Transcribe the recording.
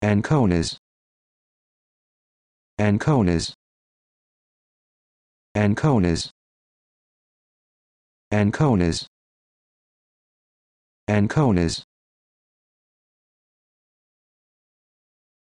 Anconas Anconas Anconas Anconas Anconas